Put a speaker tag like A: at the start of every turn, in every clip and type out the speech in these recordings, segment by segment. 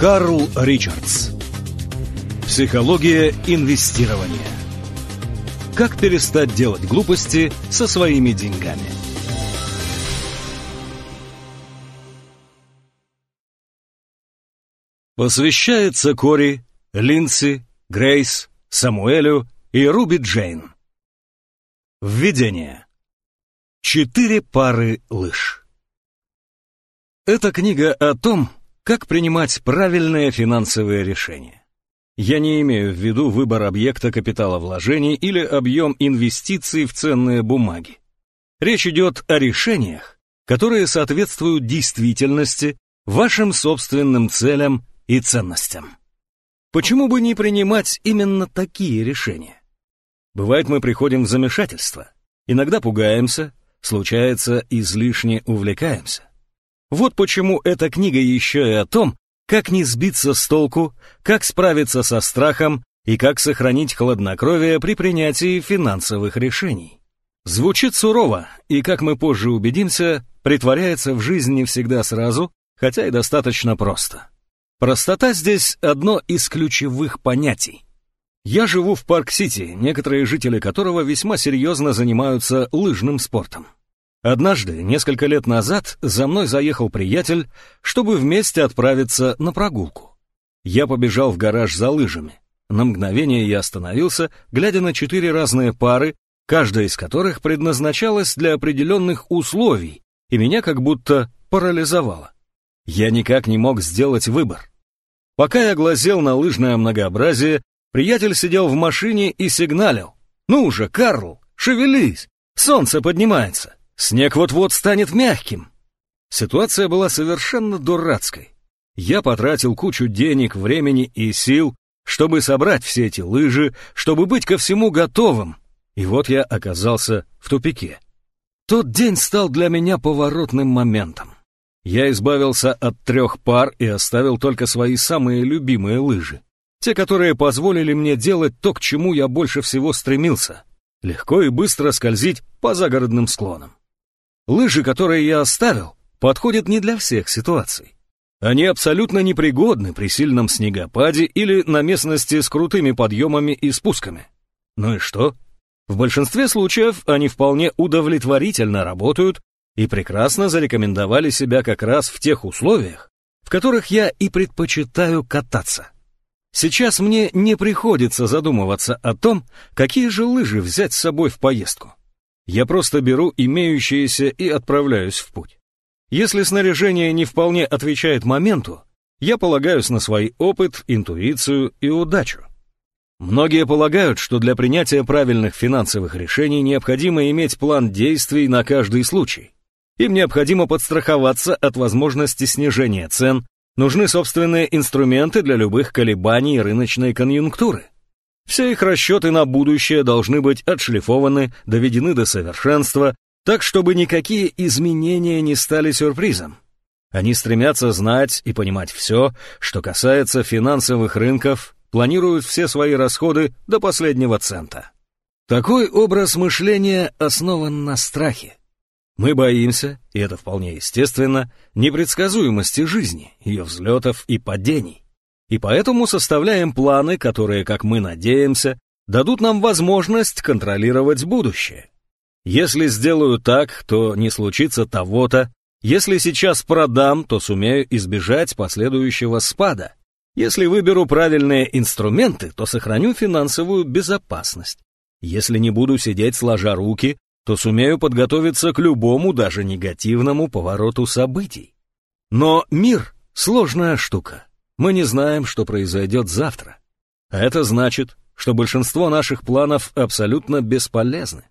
A: Карл Ричардс Психология инвестирования Как перестать делать глупости со своими деньгами Посвящается Кори, Линси, Грейс, Самуэлю и Руби Джейн. Введение. Четыре пары лыж. Эта книга о том, как принимать правильное финансовое решение? Я не имею в виду выбор объекта капитала вложений или объем инвестиций в ценные бумаги. Речь идет о решениях, которые соответствуют действительности, вашим собственным целям и ценностям. Почему бы не принимать именно такие решения? Бывает, мы приходим в замешательство, иногда пугаемся, случается, излишне увлекаемся. Вот почему эта книга еще и о том, как не сбиться с толку, как справиться со страхом и как сохранить хладнокровие при принятии финансовых решений. Звучит сурово, и, как мы позже убедимся, притворяется в жизнь не всегда сразу, хотя и достаточно просто. Простота здесь одно из ключевых понятий. Я живу в Парк-Сити, некоторые жители которого весьма серьезно занимаются лыжным спортом. Однажды, несколько лет назад, за мной заехал приятель, чтобы вместе отправиться на прогулку. Я побежал в гараж за лыжами. На мгновение я остановился, глядя на четыре разные пары, каждая из которых предназначалась для определенных условий, и меня как будто парализовало. Я никак не мог сделать выбор. Пока я глазел на лыжное многообразие, приятель сидел в машине и сигналил. «Ну уже, Карл, шевелись! Солнце поднимается!» Снег вот-вот станет мягким. Ситуация была совершенно дурацкой. Я потратил кучу денег, времени и сил, чтобы собрать все эти лыжи, чтобы быть ко всему готовым. И вот я оказался в тупике. Тот день стал для меня поворотным моментом. Я избавился от трех пар и оставил только свои самые любимые лыжи. Те, которые позволили мне делать то, к чему я больше всего стремился. Легко и быстро скользить по загородным склонам. Лыжи, которые я оставил, подходят не для всех ситуаций. Они абсолютно непригодны при сильном снегопаде или на местности с крутыми подъемами и спусками. Ну и что? В большинстве случаев они вполне удовлетворительно работают и прекрасно зарекомендовали себя как раз в тех условиях, в которых я и предпочитаю кататься. Сейчас мне не приходится задумываться о том, какие же лыжи взять с собой в поездку. Я просто беру имеющееся и отправляюсь в путь. Если снаряжение не вполне отвечает моменту, я полагаюсь на свой опыт, интуицию и удачу. Многие полагают, что для принятия правильных финансовых решений необходимо иметь план действий на каждый случай. Им необходимо подстраховаться от возможности снижения цен, нужны собственные инструменты для любых колебаний рыночной конъюнктуры. Все их расчеты на будущее должны быть отшлифованы, доведены до совершенства, так чтобы никакие изменения не стали сюрпризом. Они стремятся знать и понимать все, что касается финансовых рынков, планируют все свои расходы до последнего цента. Такой образ мышления основан на страхе. Мы боимся, и это вполне естественно, непредсказуемости жизни, ее взлетов и падений. И поэтому составляем планы, которые, как мы надеемся, дадут нам возможность контролировать будущее. Если сделаю так, то не случится того-то. Если сейчас продам, то сумею избежать последующего спада. Если выберу правильные инструменты, то сохраню финансовую безопасность. Если не буду сидеть сложа руки, то сумею подготовиться к любому, даже негативному повороту событий. Но мир — сложная штука. Мы не знаем, что произойдет завтра. А это значит, что большинство наших планов абсолютно бесполезны.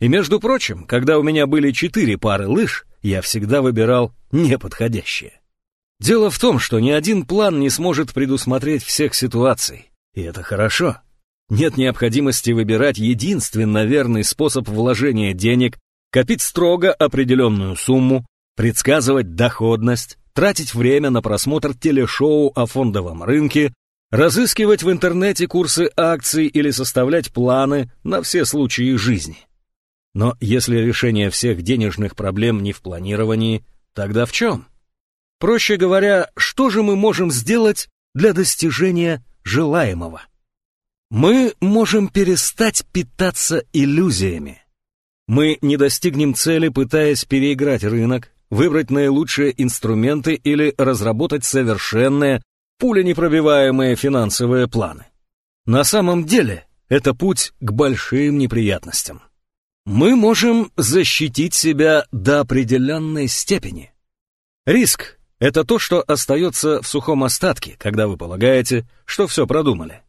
A: И между прочим, когда у меня были четыре пары лыж, я всегда выбирал неподходящие. Дело в том, что ни один план не сможет предусмотреть всех ситуаций, и это хорошо. Нет необходимости выбирать единственно верный способ вложения денег, копить строго определенную сумму, предсказывать доходность, тратить время на просмотр телешоу о фондовом рынке, разыскивать в интернете курсы акций или составлять планы на все случаи жизни. Но если решение всех денежных проблем не в планировании, тогда в чем? Проще говоря, что же мы можем сделать для достижения желаемого? Мы можем перестать питаться иллюзиями. Мы не достигнем цели, пытаясь переиграть рынок, выбрать наилучшие инструменты или разработать совершенные, пуленепробиваемые финансовые планы. На самом деле это путь к большим неприятностям. Мы можем защитить себя до определенной степени. Риск – это то, что остается в сухом остатке, когда вы полагаете, что все продумали.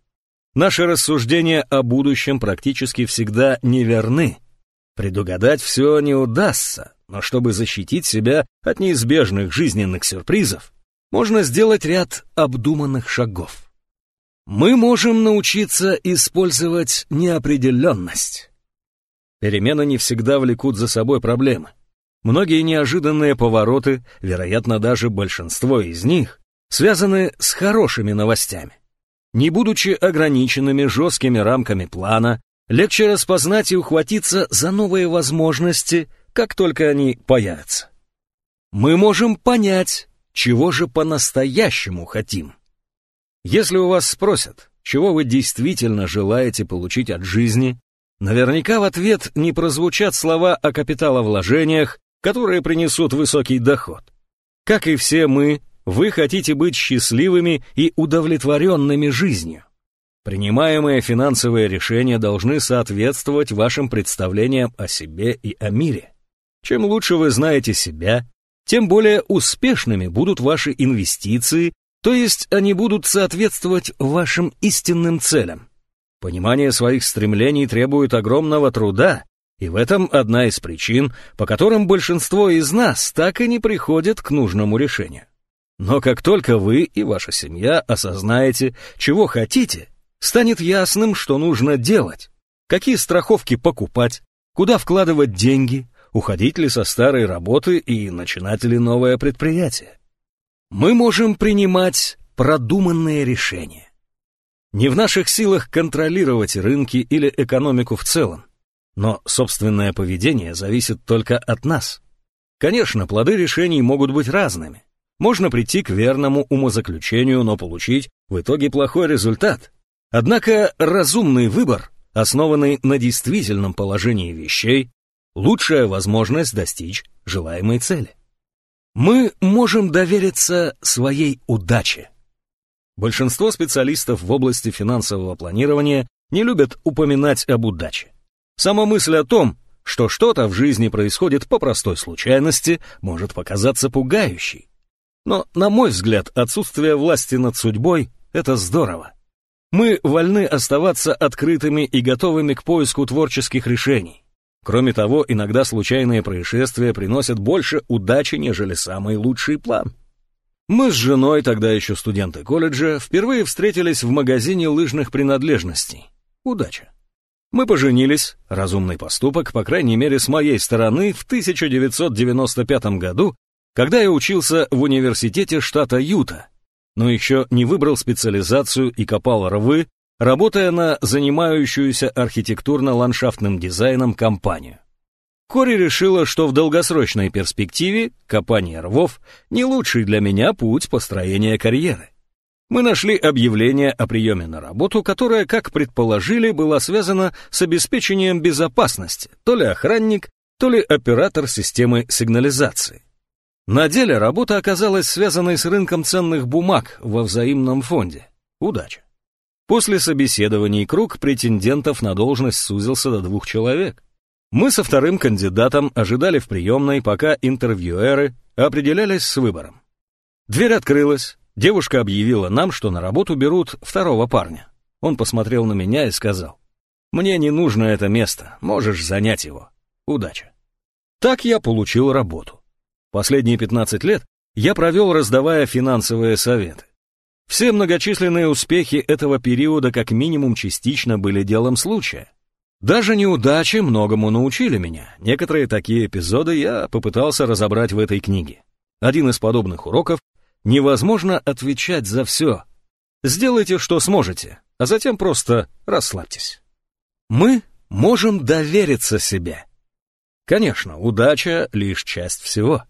A: Наши рассуждения о будущем практически всегда неверны. Предугадать все не удастся, но чтобы защитить себя от неизбежных жизненных сюрпризов, можно сделать ряд обдуманных шагов. Мы можем научиться использовать неопределенность. Перемены не всегда влекут за собой проблемы. Многие неожиданные повороты, вероятно, даже большинство из них, связаны с хорошими новостями. Не будучи ограниченными жесткими рамками плана, легче распознать и ухватиться за новые возможности как только они появятся. Мы можем понять, чего же по-настоящему хотим. Если у вас спросят, чего вы действительно желаете получить от жизни, наверняка в ответ не прозвучат слова о капиталовложениях, которые принесут высокий доход. Как и все мы, вы хотите быть счастливыми и удовлетворенными жизнью. Принимаемые финансовые решения должны соответствовать вашим представлениям о себе и о мире. Чем лучше вы знаете себя, тем более успешными будут ваши инвестиции, то есть они будут соответствовать вашим истинным целям. Понимание своих стремлений требует огромного труда, и в этом одна из причин, по которым большинство из нас так и не приходит к нужному решению. Но как только вы и ваша семья осознаете, чего хотите, станет ясным, что нужно делать, какие страховки покупать, куда вкладывать деньги, уходить ли со старой работы и начинать ли новое предприятие. Мы можем принимать продуманные решения. Не в наших силах контролировать рынки или экономику в целом, но собственное поведение зависит только от нас. Конечно, плоды решений могут быть разными. Можно прийти к верному умозаключению, но получить в итоге плохой результат. Однако разумный выбор, основанный на действительном положении вещей, лучшая возможность достичь желаемой цели. Мы можем довериться своей удаче. Большинство специалистов в области финансового планирования не любят упоминать об удаче. Сама мысль о том, что что-то в жизни происходит по простой случайности, может показаться пугающей. Но, на мой взгляд, отсутствие власти над судьбой — это здорово. Мы вольны оставаться открытыми и готовыми к поиску творческих решений. Кроме того, иногда случайные происшествия приносят больше удачи, нежели самый лучший план. Мы с женой, тогда еще студенты колледжа, впервые встретились в магазине лыжных принадлежностей. Удача. Мы поженились, разумный поступок, по крайней мере, с моей стороны, в 1995 году, когда я учился в университете штата Юта, но еще не выбрал специализацию и копал рвы, работая на занимающуюся архитектурно-ландшафтным дизайном компанию. Кори решила, что в долгосрочной перспективе компания рвов не лучший для меня путь построения карьеры. Мы нашли объявление о приеме на работу, которое, как предположили, было связано с обеспечением безопасности, то ли охранник, то ли оператор системы сигнализации. На деле работа оказалась связанной с рынком ценных бумаг во взаимном фонде. Удача. После собеседований круг претендентов на должность сузился до двух человек. Мы со вторым кандидатом ожидали в приемной, пока интервьюеры определялись с выбором. Дверь открылась, девушка объявила нам, что на работу берут второго парня. Он посмотрел на меня и сказал, «Мне не нужно это место, можешь занять его. Удача». Так я получил работу. Последние 15 лет я провел, раздавая финансовые советы. Все многочисленные успехи этого периода как минимум частично были делом случая. Даже неудачи многому научили меня. Некоторые такие эпизоды я попытался разобрать в этой книге. Один из подобных уроков — невозможно отвечать за все. Сделайте, что сможете, а затем просто расслабьтесь. Мы можем довериться себе. Конечно, удача — лишь часть всего.